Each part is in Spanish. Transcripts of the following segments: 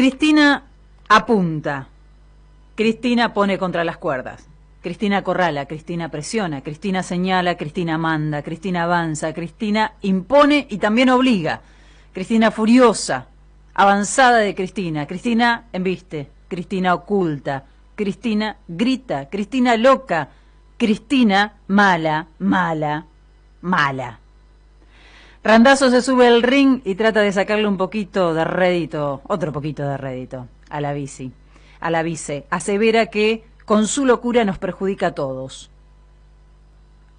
Cristina apunta, Cristina pone contra las cuerdas, Cristina corrala, Cristina presiona, Cristina señala, Cristina manda, Cristina avanza, Cristina impone y también obliga, Cristina furiosa, avanzada de Cristina, Cristina embiste, Cristina oculta, Cristina grita, Cristina loca, Cristina mala, mala, mala. Randazo se sube al ring y trata de sacarle un poquito de rédito, otro poquito de rédito a la bici, a la vice. Asevera que con su locura nos perjudica a todos.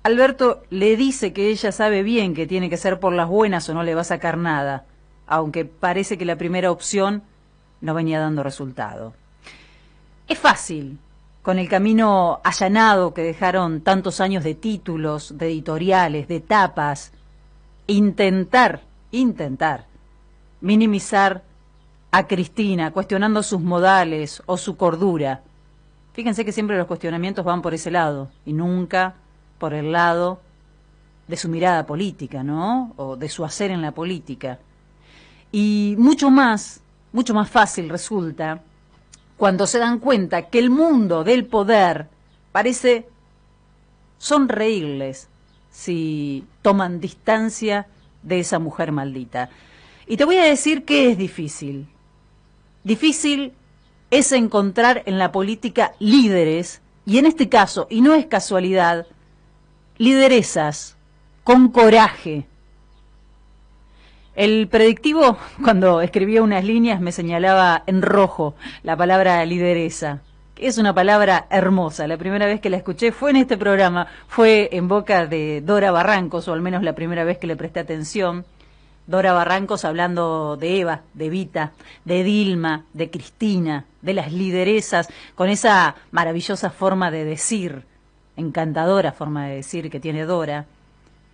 Alberto le dice que ella sabe bien que tiene que ser por las buenas o no le va a sacar nada, aunque parece que la primera opción no venía dando resultado. Es fácil, con el camino allanado que dejaron tantos años de títulos, de editoriales, de tapas, intentar, intentar minimizar a Cristina cuestionando sus modales o su cordura. Fíjense que siempre los cuestionamientos van por ese lado y nunca por el lado de su mirada política, ¿no? O de su hacer en la política. Y mucho más, mucho más fácil resulta cuando se dan cuenta que el mundo del poder parece sonreírles si toman distancia de esa mujer maldita. Y te voy a decir que es difícil. Difícil es encontrar en la política líderes, y en este caso, y no es casualidad, lideresas con coraje. El predictivo, cuando escribía unas líneas, me señalaba en rojo la palabra lideresa. Es una palabra hermosa. La primera vez que la escuché fue en este programa, fue en boca de Dora Barrancos, o al menos la primera vez que le presté atención. Dora Barrancos hablando de Eva, de Vita, de Dilma, de Cristina, de las lideresas, con esa maravillosa forma de decir, encantadora forma de decir que tiene Dora.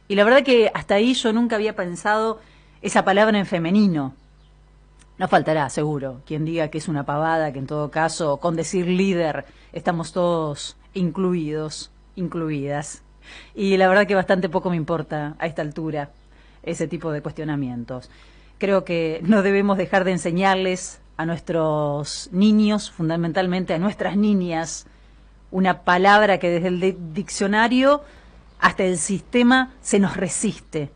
Y la verdad que hasta ahí yo nunca había pensado esa palabra en femenino, no faltará, seguro, quien diga que es una pavada, que en todo caso, con decir líder, estamos todos incluidos, incluidas. Y la verdad que bastante poco me importa a esta altura ese tipo de cuestionamientos. Creo que no debemos dejar de enseñarles a nuestros niños, fundamentalmente a nuestras niñas, una palabra que desde el diccionario hasta el sistema se nos resiste.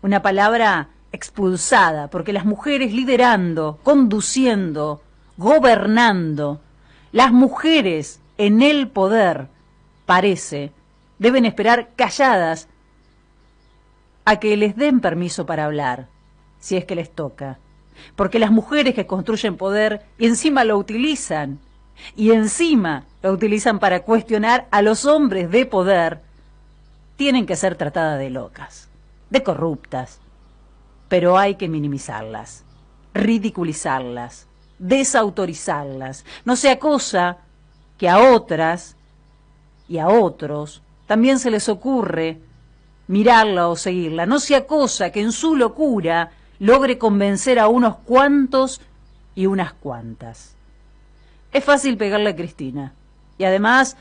Una palabra expulsada, porque las mujeres liderando, conduciendo, gobernando, las mujeres en el poder, parece, deben esperar calladas a que les den permiso para hablar, si es que les toca. Porque las mujeres que construyen poder y encima lo utilizan, y encima lo utilizan para cuestionar a los hombres de poder, tienen que ser tratadas de locas, de corruptas, pero hay que minimizarlas, ridiculizarlas, desautorizarlas, no sea cosa que a otras y a otros también se les ocurre mirarla o seguirla, no sea cosa que en su locura logre convencer a unos cuantos y unas cuantas. Es fácil pegarle a Cristina y además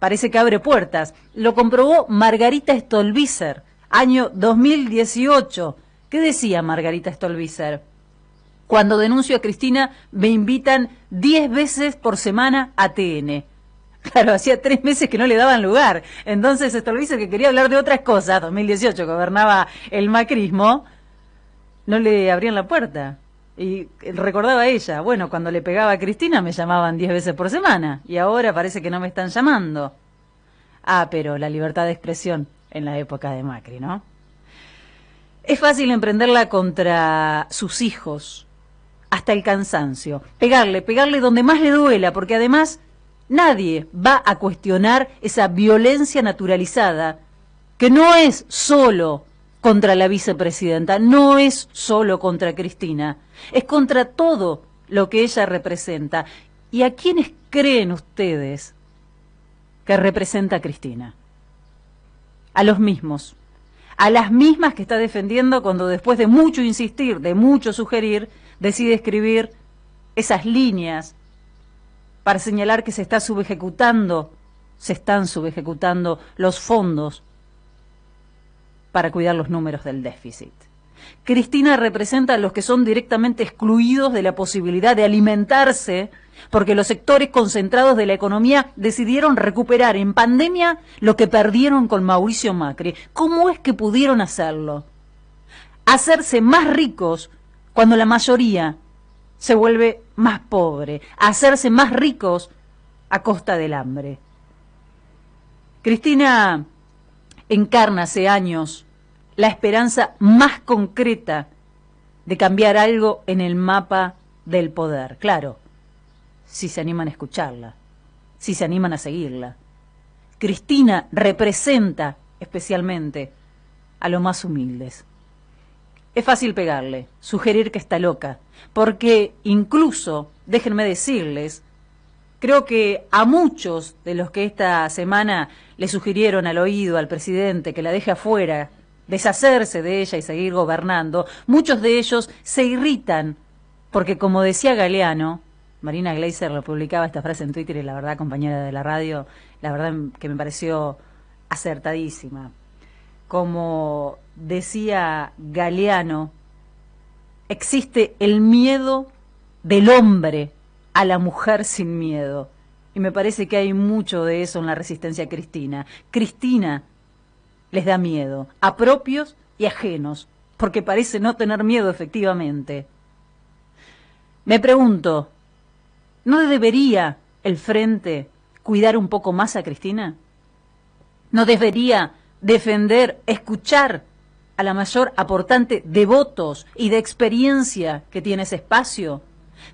parece que abre puertas. Lo comprobó Margarita Stolbizer, año 2018 ¿Qué decía Margarita Stolbizer? Cuando denuncio a Cristina, me invitan 10 veces por semana a TN. Claro, hacía tres meses que no le daban lugar. Entonces Stolbizer, que quería hablar de otras cosas, 2018, gobernaba el macrismo, no le abrían la puerta. Y recordaba ella, bueno, cuando le pegaba a Cristina me llamaban 10 veces por semana y ahora parece que no me están llamando. Ah, pero la libertad de expresión en la época de Macri, ¿no? Es fácil emprenderla contra sus hijos, hasta el cansancio. Pegarle, pegarle donde más le duela, porque además nadie va a cuestionar esa violencia naturalizada, que no es solo contra la vicepresidenta, no es solo contra Cristina, es contra todo lo que ella representa. ¿Y a quiénes creen ustedes que representa Cristina? A los mismos a las mismas que está defendiendo cuando después de mucho insistir, de mucho sugerir, decide escribir esas líneas para señalar que se está subejecutando, se están subejecutando los fondos para cuidar los números del déficit. Cristina representa a los que son directamente excluidos de la posibilidad de alimentarse porque los sectores concentrados de la economía decidieron recuperar en pandemia lo que perdieron con Mauricio Macri. ¿Cómo es que pudieron hacerlo? Hacerse más ricos cuando la mayoría se vuelve más pobre, hacerse más ricos a costa del hambre. Cristina encarna hace años la esperanza más concreta de cambiar algo en el mapa del poder. Claro, si se animan a escucharla, si se animan a seguirla. Cristina representa especialmente a los más humildes. Es fácil pegarle, sugerir que está loca, porque incluso, déjenme decirles, creo que a muchos de los que esta semana le sugirieron al oído al presidente que la deje afuera deshacerse de ella y seguir gobernando, muchos de ellos se irritan, porque como decía Galeano, Marina Gleiser lo publicaba esta frase en Twitter y la verdad, compañera de la radio, la verdad que me pareció acertadísima. Como decía Galeano, existe el miedo del hombre a la mujer sin miedo. Y me parece que hay mucho de eso en la resistencia cristina. Cristina les da miedo, a propios y ajenos, porque parece no tener miedo efectivamente. Me pregunto, ¿no debería el Frente cuidar un poco más a Cristina? ¿No debería defender, escuchar a la mayor aportante de votos y de experiencia que tiene ese espacio?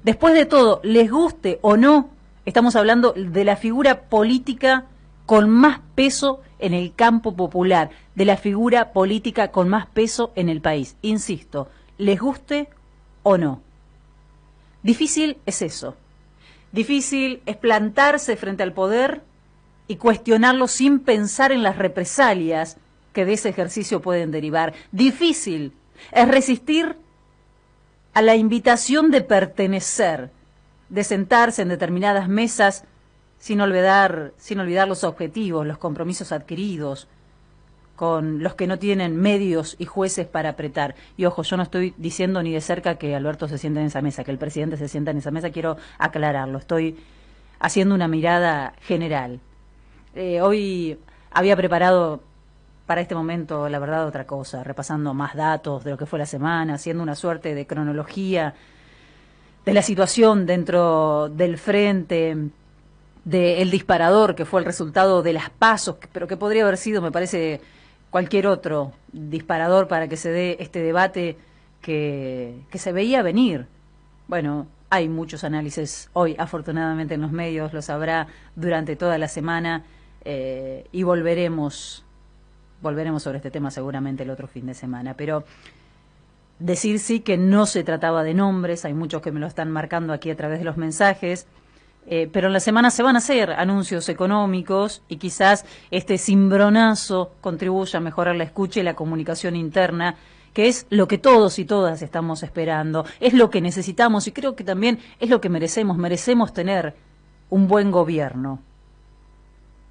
Después de todo, les guste o no, estamos hablando de la figura política con más peso en el campo popular de la figura política con más peso en el país. Insisto, les guste o no. Difícil es eso. Difícil es plantarse frente al poder y cuestionarlo sin pensar en las represalias que de ese ejercicio pueden derivar. Difícil es resistir a la invitación de pertenecer, de sentarse en determinadas mesas sin olvidar, sin olvidar los objetivos, los compromisos adquiridos, con los que no tienen medios y jueces para apretar. Y ojo, yo no estoy diciendo ni de cerca que Alberto se sienta en esa mesa, que el presidente se sienta en esa mesa, quiero aclararlo, estoy haciendo una mirada general. Eh, hoy había preparado para este momento, la verdad, otra cosa, repasando más datos de lo que fue la semana, haciendo una suerte de cronología de la situación dentro del frente del disparador que fue el resultado de las pasos, pero que podría haber sido, me parece, cualquier otro disparador para que se dé este debate que, se veía venir. Bueno, hay muchos análisis hoy, afortunadamente en los medios, lo habrá durante toda la semana eh, y volveremos, volveremos sobre este tema seguramente el otro fin de semana. Pero decir sí que no se trataba de nombres, hay muchos que me lo están marcando aquí a través de los mensajes. Eh, pero en la semana se van a hacer anuncios económicos y quizás este cimbronazo contribuya a mejorar la escucha y la comunicación interna, que es lo que todos y todas estamos esperando, es lo que necesitamos y creo que también es lo que merecemos, merecemos tener un buen gobierno.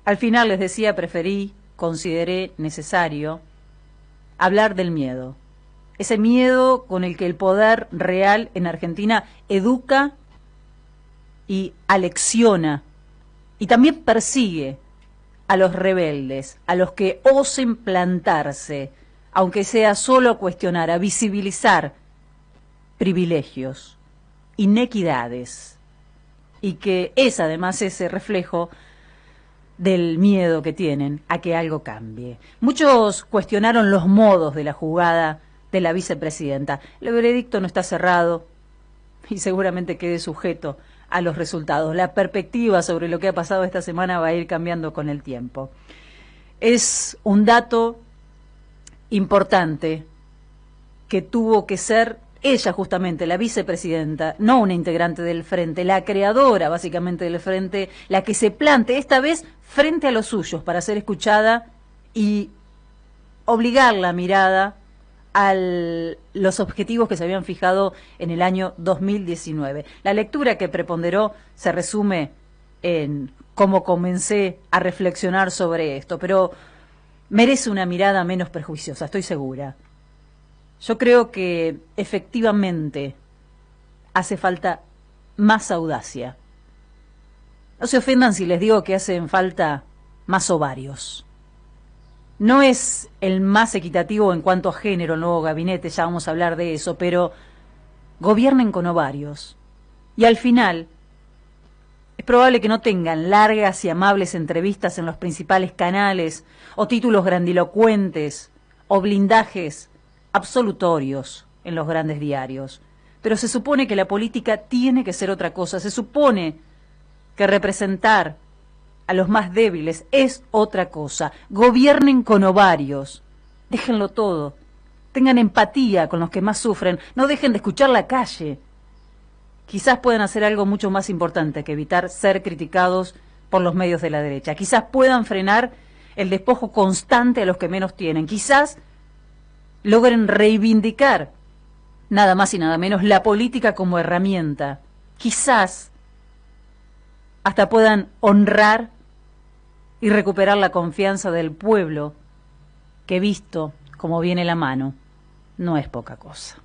Al final les decía, preferí, consideré necesario hablar del miedo, ese miedo con el que el poder real en Argentina educa y alecciona y también persigue a los rebeldes, a los que osen plantarse, aunque sea solo cuestionar, a visibilizar privilegios, inequidades, y que es además ese reflejo del miedo que tienen a que algo cambie. Muchos cuestionaron los modos de la jugada de la vicepresidenta. El veredicto no está cerrado y seguramente quede sujeto a los resultados. La perspectiva sobre lo que ha pasado esta semana va a ir cambiando con el tiempo. Es un dato importante que tuvo que ser ella justamente, la vicepresidenta, no una integrante del frente, la creadora básicamente del frente, la que se plante esta vez frente a los suyos para ser escuchada y obligar la mirada a los objetivos que se habían fijado en el año 2019. La lectura que preponderó se resume en cómo comencé a reflexionar sobre esto, pero merece una mirada menos perjuiciosa, estoy segura. Yo creo que efectivamente hace falta más audacia. No se ofendan si les digo que hacen falta más ovarios. No es el más equitativo en cuanto a género no, gabinete, ya vamos a hablar de eso, pero gobiernen con ovarios. Y al final, es probable que no tengan largas y amables entrevistas en los principales canales, o títulos grandilocuentes, o blindajes absolutorios en los grandes diarios. Pero se supone que la política tiene que ser otra cosa, se supone que representar los más débiles, es otra cosa. Gobiernen con ovarios, déjenlo todo, tengan empatía con los que más sufren, no dejen de escuchar la calle. Quizás puedan hacer algo mucho más importante que evitar ser criticados por los medios de la derecha. Quizás puedan frenar el despojo constante a los que menos tienen. Quizás logren reivindicar nada más y nada menos la política como herramienta. Quizás hasta puedan honrar y recuperar la confianza del pueblo, que visto como viene la mano, no es poca cosa.